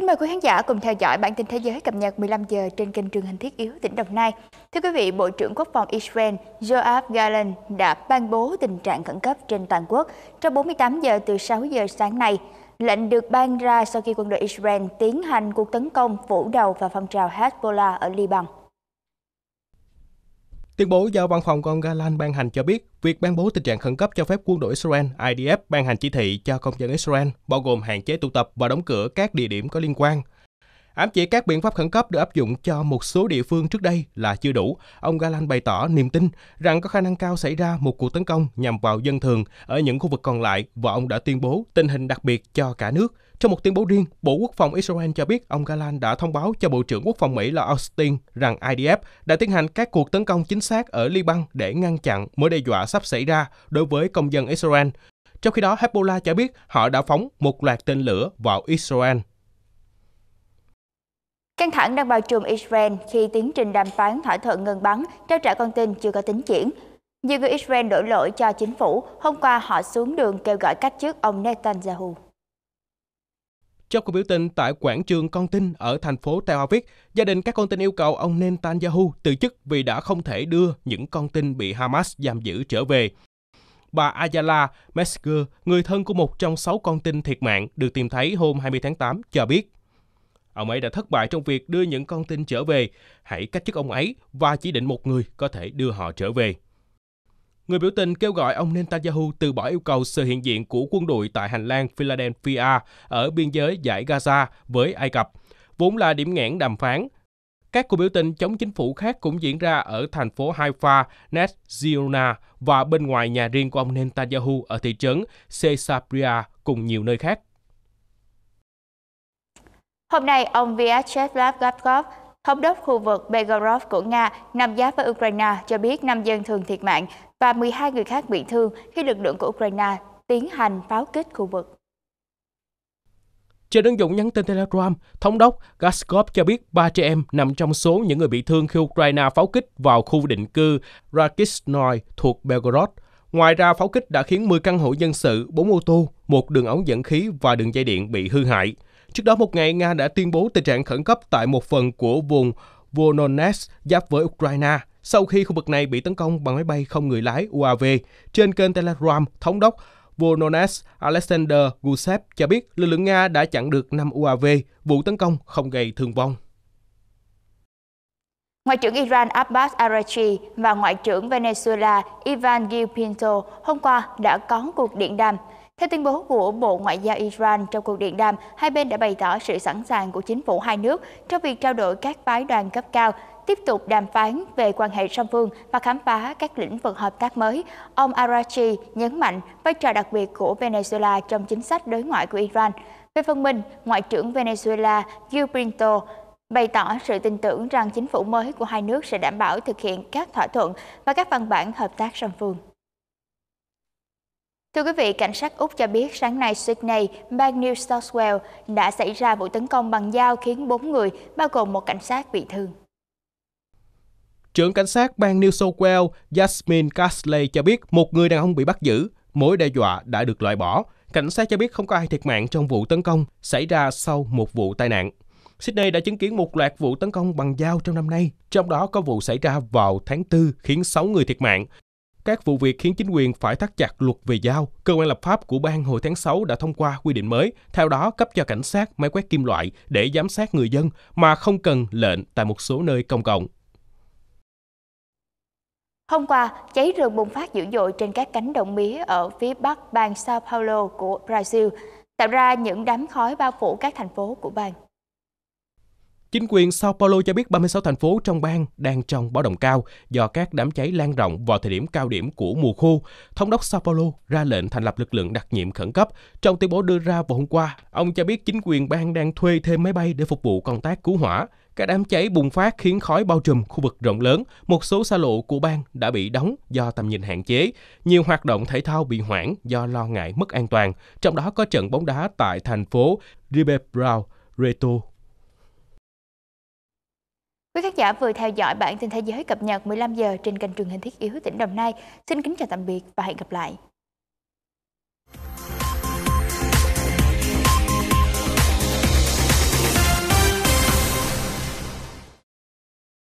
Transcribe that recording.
Kính mời quý khán giả cùng theo dõi bản tin thế giới cập nhật 15 giờ trên kênh truyền hình Thiết yếu tỉnh Đồng Nai. Thưa quý vị, Bộ trưởng Quốc phòng Israel Joab Gallant đã ban bố tình trạng khẩn cấp trên toàn quốc trong 48 giờ từ 6 giờ sáng nay. Lệnh được ban ra sau khi quân đội Israel tiến hành cuộc tấn công phủ đầu và phong trào Hezbollah ở Liban. Tuyên bố do văn phòng của ông Galan ban hành cho biết, việc ban bố tình trạng khẩn cấp cho phép quân đội Israel IDF ban hành chỉ thị cho công dân Israel, bao gồm hạn chế tụ tập và đóng cửa các địa điểm có liên quan. Ám chỉ các biện pháp khẩn cấp được áp dụng cho một số địa phương trước đây là chưa đủ, ông Galan bày tỏ niềm tin rằng có khả năng cao xảy ra một cuộc tấn công nhằm vào dân thường ở những khu vực còn lại và ông đã tuyên bố tình hình đặc biệt cho cả nước – trong một tuyên bố riêng, Bộ Quốc phòng Israel cho biết ông Galan đã thông báo cho Bộ trưởng Quốc phòng Mỹ là Austin rằng IDF đã tiến hành các cuộc tấn công chính xác ở Liban để ngăn chặn mối đe dọa sắp xảy ra đối với công dân Israel. Trong khi đó, Hezbollah cho biết họ đã phóng một loạt tên lửa vào Israel. Căng thẳng đang bao trùm Israel khi tiến trình đàm phán thỏa thuận ngừng bắn trao trả con tin chưa có tính triển. Nhiều người Israel đổ lỗi cho chính phủ, hôm qua họ xuống đường kêu gọi cách chức ông Netanyahu. Trong cuộc biểu tình tại quảng trường Con Tin ở thành phố Tel Aviv, gia đình các con tin yêu cầu ông Netanyahu từ chức vì đã không thể đưa những con tin bị Hamas giam giữ trở về. Bà Ayala Mesker, người thân của một trong sáu con tin thiệt mạng được tìm thấy hôm 20 tháng 8, cho biết Ông ấy đã thất bại trong việc đưa những con tin trở về. Hãy cách chức ông ấy và chỉ định một người có thể đưa họ trở về. Người biểu tình kêu gọi ông Netanyahu từ bỏ yêu cầu sự hiện diện của quân đội tại hành lang Philadelphia ở biên giới giải Gaza với Ai Cập, vốn là điểm nghẽn đàm phán. Các cuộc biểu tình chống chính phủ khác cũng diễn ra ở thành phố Haifa, Nes và bên ngoài nhà riêng của ông Netanyahu ở thị trấn Caesarea cùng nhiều nơi khác. Hôm nay, ông Vyacheslav Gapkov, Thống đốc khu vực Begorod của Nga nằm giáp với Ukraine cho biết 5 dân thường thiệt mạng và 12 người khác bị thương khi lực lượng của Ukraine tiến hành pháo kích khu vực. Trên ứng dụng nhắn tin Telegram, thống đốc Gaskov cho biết ba trẻ em nằm trong số những người bị thương khi Ukraine pháo kích vào khu định cư Rakisnoi thuộc Belgorod. Ngoài ra, pháo kích đã khiến 10 căn hộ dân sự, 4 ô tô, một đường ống dẫn khí và đường dây điện bị hư hại. Trước đó một ngày, Nga đã tuyên bố tình trạng khẩn cấp tại một phần của vùng Voronezh giáp với Ukraine sau khi khu vực này bị tấn công bằng máy bay không người lái UAV. Trên kênh Telegram, thống đốc Voronezh Alexander Gusev cho biết lực lượng Nga đã chặn được 5 UAV, vụ tấn công không gây thương vong. Ngoại trưởng Iran Abbas Arachi và Ngoại trưởng Venezuela Ivan Gil hôm qua đã có cuộc điện đàm. Theo tuyên bố của Bộ Ngoại giao Iran trong cuộc điện đàm, hai bên đã bày tỏ sự sẵn sàng của chính phủ hai nước trong việc trao đổi các phái đoàn cấp cao, tiếp tục đàm phán về quan hệ song phương và khám phá các lĩnh vực hợp tác mới. Ông Arachi nhấn mạnh vai trò đặc biệt của Venezuela trong chính sách đối ngoại của Iran. Về phần mình, Ngoại trưởng Venezuela Gil bày tỏ sự tin tưởng rằng chính phủ mới của hai nước sẽ đảm bảo thực hiện các thỏa thuận và các văn bản hợp tác song phương. Thưa quý vị, cảnh sát Úc cho biết sáng nay Sydney, bang New South Wales đã xảy ra vụ tấn công bằng dao khiến 4 người, bao gồm một cảnh sát bị thương. Trưởng cảnh sát bang New South Wales Jasmine Casley cho biết một người đàn ông bị bắt giữ, mối đe dọa đã được loại bỏ. Cảnh sát cho biết không có ai thiệt mạng trong vụ tấn công xảy ra sau một vụ tai nạn. Sydney đã chứng kiến một loạt vụ tấn công bằng dao trong năm nay, trong đó có vụ xảy ra vào tháng 4 khiến 6 người thiệt mạng. Các vụ việc khiến chính quyền phải thắt chặt luật về dao. Cơ quan lập pháp của bang hồi tháng 6 đã thông qua quy định mới, theo đó cấp cho cảnh sát máy quét kim loại để giám sát người dân mà không cần lệnh tại một số nơi công cộng. Hôm qua, cháy rừng bùng phát dữ dội trên các cánh đồng mía ở phía bắc bang Sao Paulo của Brazil, tạo ra những đám khói bao phủ các thành phố của bang. Chính quyền Sao Paulo cho biết 36 thành phố trong bang đang trong báo động cao do các đám cháy lan rộng vào thời điểm cao điểm của mùa khô. Thống đốc Sao Paulo ra lệnh thành lập lực lượng đặc nhiệm khẩn cấp. Trong tuyên bố đưa ra vào hôm qua, ông cho biết chính quyền bang đang thuê thêm máy bay để phục vụ công tác cứu hỏa. Các đám cháy bùng phát khiến khói bao trùm khu vực rộng lớn, một số xa lộ của bang đã bị đóng do tầm nhìn hạn chế, nhiều hoạt động thể thao bị hoãn do lo ngại mất an toàn, trong đó có trận bóng đá tại thành phố Ribeirão Preto Quý khán giả vừa theo dõi bản tin thế giới cập nhật 15 giờ trên kênh truyền hình Thiết Yếu tỉnh Đồng Nai. Xin kính chào tạm biệt và hẹn gặp lại.